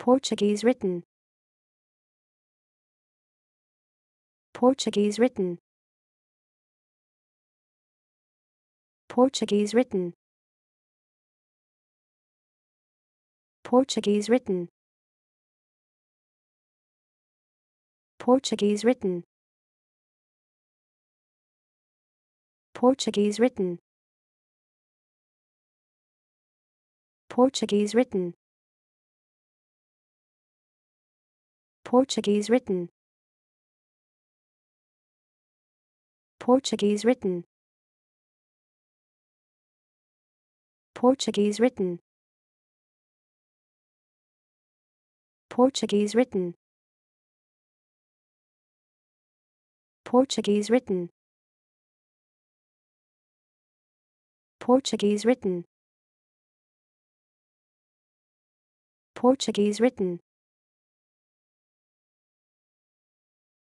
Portuguese written Portuguese written Portuguese written Portuguese written Portuguese written Portuguese written Portuguese written Portuguese written Portuguese written Portuguese written Portuguese written Portuguese written Portuguese written Portuguese written